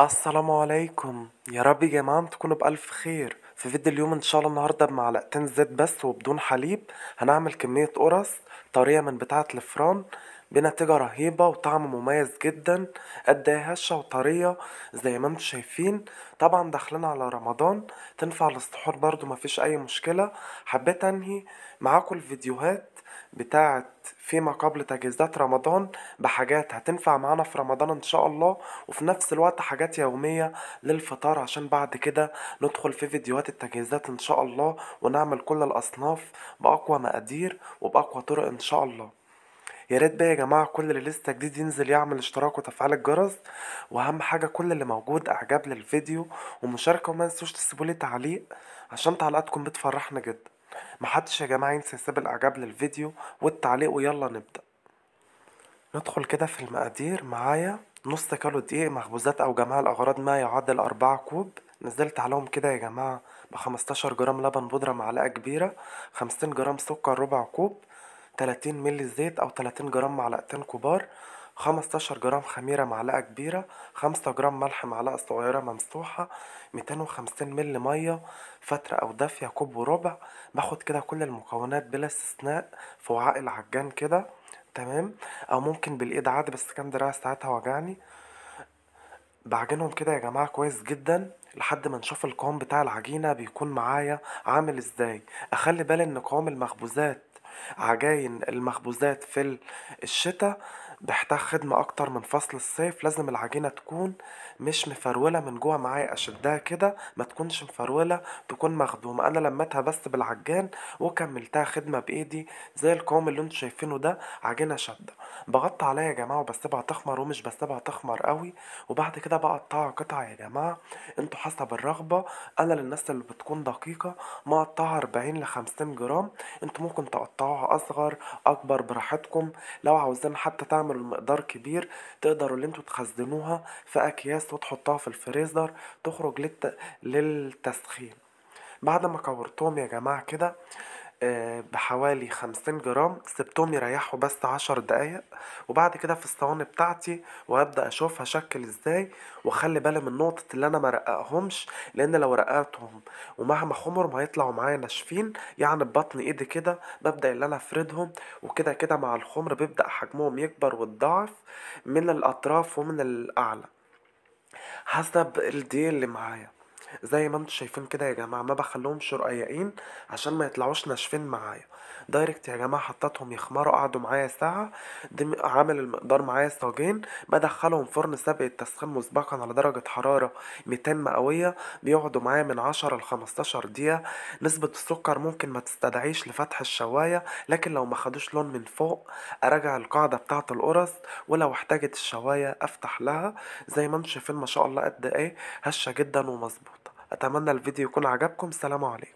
السلام عليكم يا رب يا جماعة تكونوا بألف خير في فيديو اليوم ان شاء الله النهاردة بمعلقتين زيت بس وبدون حليب هنعمل كمية قرص طرية من بتاعة الفران بنتيجة رهيبة وطعم مميز جدا قدها إيه هشة وطرية زي ما انتم شايفين طبعا داخلين على رمضان تنفع للسحور برضو مفيش أي مشكلة حبيت أنهي معاكم الفيديوهات بتاعة فيما قبل تجهيزات رمضان بحاجات هتنفع معانا في رمضان ان شاء الله وفي نفس الوقت حاجات يومية للفطار عشان بعد كده ندخل في فيديوهات التجهيزات ان شاء الله ونعمل كل الاصناف باقوى مقادير وباقوى طرق ان شاء الله يا ريت بقى يا جماعه كل اللي لسه جديد ينزل يعمل اشتراك وتفعيل الجرس واهم حاجه كل اللي موجود اعجاب للفيديو ومشاركه وما تنسوش تسيبوا لي تعليق عشان تعليقاتكم بتفرحنا جدا محدش يا جماعه ينسى يسيب الاعجاب للفيديو والتعليق ويلا نبدا ندخل كده في المقادير معايا نص كيلو دقيق مخبوزات او جماعة الاغراض ما يعادل أربعة كوب نزلت عليهم كده يا جماعه بخمستاشر جرام لبن بودرة معلقة كبيرة خمسين جرام سكر ربع كوب 30 مللي زيت أو 30 جرام معلقتين كبار 15 جرام خميرة معلقة كبيرة 5 جرام ملح معلقة صغيرة ممسوحة 250 مل مية فترة أو دافية كوب وربع باخد كده كل المكونات بلا استثناء في وعاء العجان كده تمام أو ممكن بالإيد عادي بس كان دراعي ساعتها وجعني بعجنهم كده يا جماعة كويس جدا لحد ما نشوف القوام بتاع العجينة بيكون معايا عامل ازاي اخلي بالي ان قوام المخبوزات عجاين المخبوزات في الشتاء بحتاج خدمة أكتر من فصل الصيف لازم العجينة تكون مش مفرولة من جوا معايا أشدها كده ما تكونش مفرولة تكون مخدومة أنا لمتها بس بالعجان وكملتها خدمة بإيدي زي القوام اللي انتوا شايفينه ده عجينة شدة بغطي عليها يا جماعة وبسيبها تخمر ومش بسيبها تخمر قوي وبعد كده بقطعها قطع يا جماعة انتوا حسب الرغبة أنا للناس اللي بتكون دقيقة مقطعها 40 ل 50 جرام انتوا ممكن تقطعوها أصغر أكبر براحتكم لو عاوزين حتى تعمل تعملوا المقدار كبير تقدروا اللي انتوا تخزنوها في اكياس وتحطوها في الفريزر تخرج للت... للتسخين بعد ما كورتهم يا جماعه كده بحوالي خمسين جرام سبتهم يريحوا بس عشر دقايق وبعد كده في الصواني بتاعتي وهبدأ أشوف هشكل ازاي وأخلي بالي من نقطة اللي أنا مرققهمش لأن لو رققتهم ومهما خمر هيطلعوا معايا ناشفين يعني ببطن إيدي كده ببدأ اللي أنا أفردهم وكده كده مع الخمر بيبدأ حجمهم يكبر ويتضاعف من الأطراف ومن الأعلى حسب الديل اللي معايا زي ما انتوا شايفين كده يا جماعة ما بخليهمش رقيقين عشان ما يطلعوش ناشفين معايا دايركت يا جماعة حطيتهم يخمروا قعدوا معايا ساعة دي عامل المقدار معايا صاجين بدخلهم فرن سابق التسخين مسبقا على درجة حرارة 200 مئوية بيقعدوا معايا من 10 ل 15 دقيقة نسبة السكر ممكن ما تستدعيش لفتح الشواية لكن لو ما خدوش لون من فوق اراجع القاعدة بتاعة القرص ولو احتاجت الشواية افتح لها زي ما انتوا شايفين ما شاء الله قد ايه هشة جدا ومظبوط اتمنى الفيديو يكون عجبكم سلام عليكم